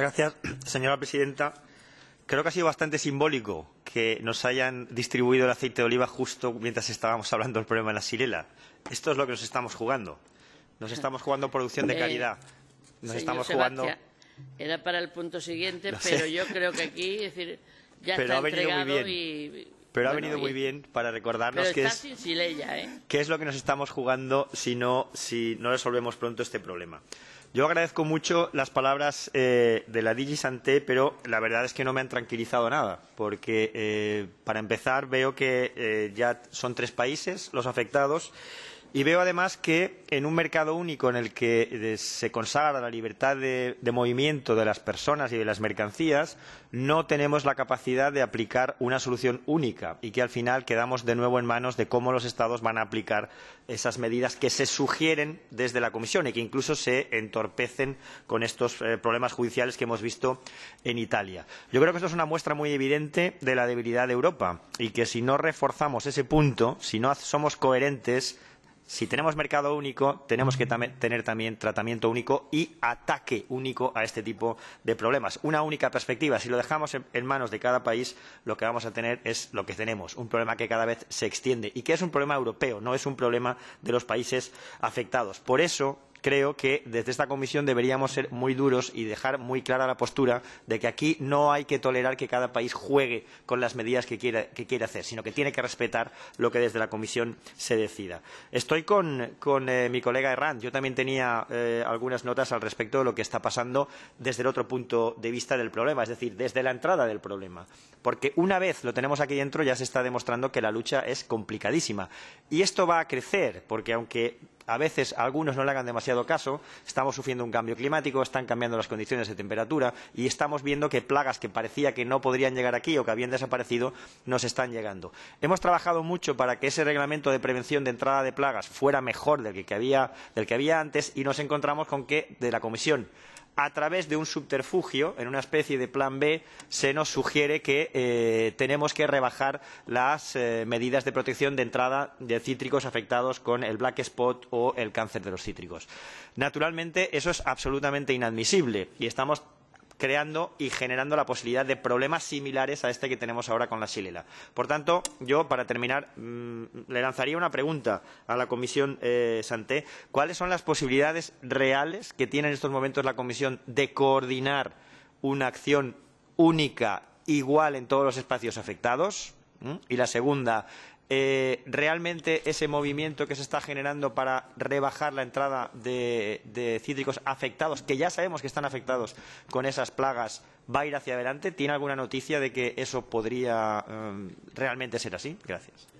Gracias, señora presidenta. Creo que ha sido bastante simbólico que nos hayan distribuido el aceite de oliva justo mientras estábamos hablando del problema de la sirela. Esto es lo que nos estamos jugando. Nos estamos jugando producción de eh, calidad. Era para el punto siguiente, pero yo creo que aquí decir, ya está entregado y pero ha venido muy bien para recordarnos que es, ¿eh? qué es lo que nos estamos jugando si no, si no resolvemos pronto este problema. Yo agradezco mucho las palabras eh, de la Digi Santé, pero la verdad es que no me han tranquilizado nada, porque eh, para empezar veo que ya son tres países los afectados y veo además que en un mercado único en el que eh, se consagra la libertad de, movimiento de las personas y de las mercancías, no tenemos la capacidad de aplicar una solución única y que al final quedamos de nuevo en manos de cómo los Estados van a aplicar esas medidas que se sugieren desde la Comisión y que incluso se entorpecen con estos eh, problemas judiciales que hemos visto en Italia. Yo creo que esto es una muestra muy evidente de la debilidad de Europa y que si no reforzamos ese punto, si no somos coherentes, si tenemos mercado único, tenemos que tener también tratamiento único y ataque único a este tipo de problemas. Una única perspectiva. Si lo dejamos en, en manos de cada país, lo que vamos a tener es lo que tenemos, un problema que cada vez se extiende y que es un problema europeo, no es un problema de los países afectados. Por eso, creo que desde esta comisión deberíamos ser muy duros y dejar muy clara la postura de que aquí no hay que tolerar que cada país juegue con las medidas que quiere, hacer, sino que tiene que respetar lo que desde la comisión se decida. Estoy con, eh, mi colega Herranz. Yo también tenía eh, algunas notas al respecto de lo que está pasando desde el otro punto de vista del problema, es decir, desde la entrada del problema. Porque una vez lo tenemos aquí dentro ya se está demostrando que la lucha es complicadísima. Y esto va a crecer, porque aunque a veces algunos no le hagan demasiado caso, estamos sufriendo un cambio climático, están cambiando las condiciones de temperatura y estamos viendo que plagas que parecía que no podrían llegar aquí o que habían desaparecido nos están llegando. Hemos trabajado mucho para que ese reglamento de prevención de entrada de plagas fuera mejor del que había, del que había antes y nos encontramos con que de la Comisión a través de un subterfugio, en una especie de plan B, se nos sugiere que eh, tenemos que rebajar las eh, medidas de protección de entrada de cítricos afectados con el black spot o el cáncer de los cítricos. Naturalmente, eso es absolutamente inadmisible y estamos creando y generando la posibilidad de problemas similares a este que tenemos ahora con la xylella. Por tanto, yo, para terminar, mm, le lanzaría una pregunta a la Comisión eh, Santé. ¿Cuáles son las posibilidades reales que tiene en estos momentos la Comisión de coordinar una acción única, igual en todos los espacios afectados? Y la segunda, eh, ¿realmente ese movimiento que se está generando para rebajar la entrada de, cítricos afectados, que ya sabemos que están afectados con esas plagas, va a ir hacia adelante? ¿Tiene alguna noticia de que eso podría eh, realmente ser así? Gracias.